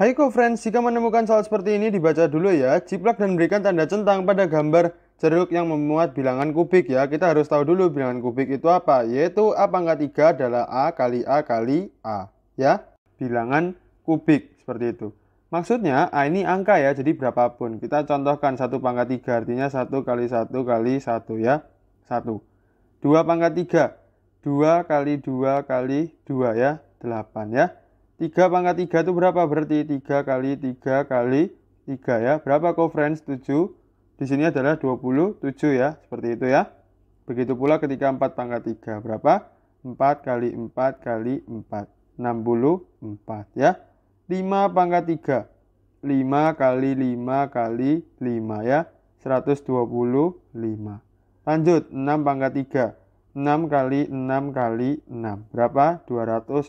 Hai ko friends, jika menemukan soal seperti ini dibaca dulu ya. Ciplak dan berikan tanda centang pada gambar jeruk yang memuat bilangan kubik ya. Kita harus tahu dulu bilangan kubik itu apa. Yaitu A pangkat 3 adalah A kali A kali A. Ya, bilangan kubik seperti itu. Maksudnya A ini angka ya, jadi berapapun. Kita contohkan 1 pangkat 3 artinya 1 kali 1 kali 1 ya. 1. 2 pangkat 3. 2 kali 2 kali 2 ya. 8 ya. 3 pangkat 3 itu berapa? Berarti 3 kali 3 kali 3 ya. Berapa kofrens? 7. Di sini adalah 27 ya. Seperti itu ya. Begitu pula ketika 4 pangkat 3. Berapa? 4 kali 4 kali 4. 64 ya. 5 pangkat 3. 5 kali 5 kali 5 ya. 125. Lanjut 6 pangkat 3. 6 kali 6 kali 6. Berapa? 216.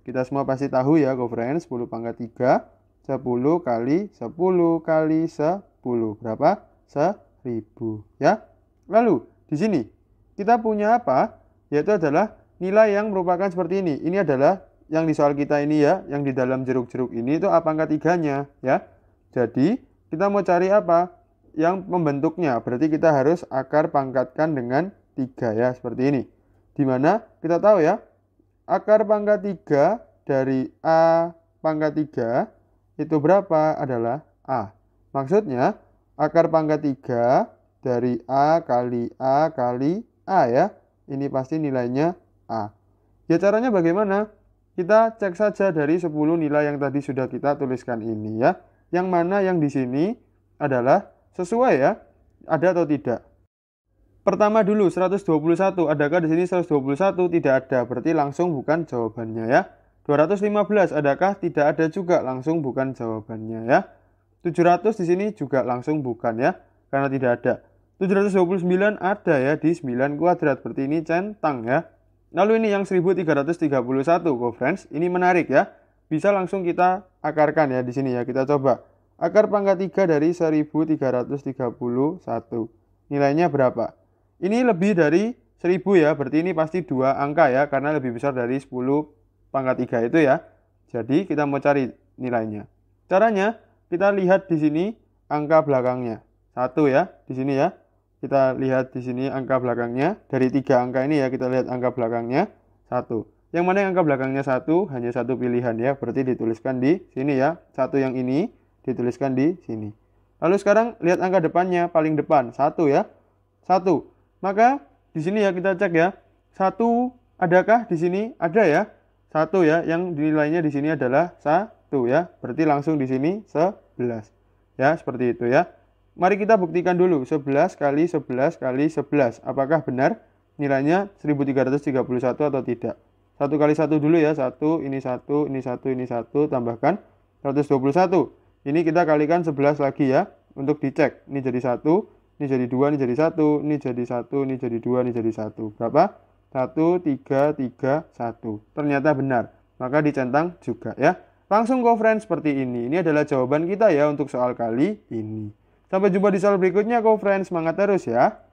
Kita semua pasti tahu ya, go friends, 10 pangkat 3, 10 kali 10 kali 10. Berapa? 1000 ya. Lalu di sini kita punya apa? Yaitu adalah nilai yang merupakan seperti ini. Ini adalah yang di soal kita ini ya, yang di dalam jeruk-jeruk ini itu A pangkat 3-nya ya. Jadi kita mau cari apa? Yang membentuknya. Berarti kita harus akar pangkatkan dengan 3 ya, seperti ini. Dimana kita tahu ya, akar pangkat 3 dari A pangkat 3 itu berapa? Adalah A. Maksudnya, akar pangkat 3 dari A kali A kali A ya. Ini pasti nilainya A. Ya caranya bagaimana? Kita cek saja dari 10 nilai yang tadi sudah kita tuliskan ini ya. Yang mana yang di sini adalah sesuai ya, ada atau tidak. Pertama dulu 121, adakah di sini 121? Tidak ada, berarti langsung bukan jawabannya ya. 215, adakah tidak ada juga? Langsung bukan jawabannya ya. 700 di sini juga langsung bukan ya, karena tidak ada. 729 ada ya di 9 kuadrat, berarti ini centang ya. Lalu ini yang 1331, go friends, ini menarik ya. Bisa langsung kita akarkan ya di sini ya, kita coba. Akar pangkat 3 dari 1331. Nilainya berapa? Ini lebih dari 1000 ya, berarti ini pasti dua angka ya, karena lebih besar dari 10 pangkat 3 itu ya. Jadi kita mau cari nilainya. Caranya, kita lihat di sini angka belakangnya. Satu ya, di sini ya. Kita lihat di sini angka belakangnya. Dari tiga angka ini ya, kita lihat angka belakangnya. Satu. Yang mana yang angka belakangnya satu, hanya satu pilihan ya. Berarti dituliskan di sini ya. Satu yang ini dituliskan di sini. Lalu sekarang lihat angka depannya, paling depan. Satu ya. Satu. Maka di sini ya kita cek ya. Satu adakah di sini ada ya? Satu ya, yang nilainya di sini adalah satu ya. Berarti langsung di sini sebelas Ya, seperti itu ya. Mari kita buktikan dulu sebelas kali sebelas kali sebelas Apakah benar nilainya 1331 atau tidak? satu kali satu dulu ya, satu ini satu ini satu ini satu tambahkan 121. Ini kita kalikan 11 lagi ya, untuk dicek. Ini jadi satu ini jadi dua, ini jadi satu, ini jadi satu, ini jadi dua, ini jadi satu. Berapa? Satu, tiga, tiga, satu. Ternyata benar. Maka dicentang juga ya. Langsung go friends seperti ini. Ini adalah jawaban kita ya untuk soal kali ini. Sampai jumpa di soal berikutnya go friends. Semangat terus ya.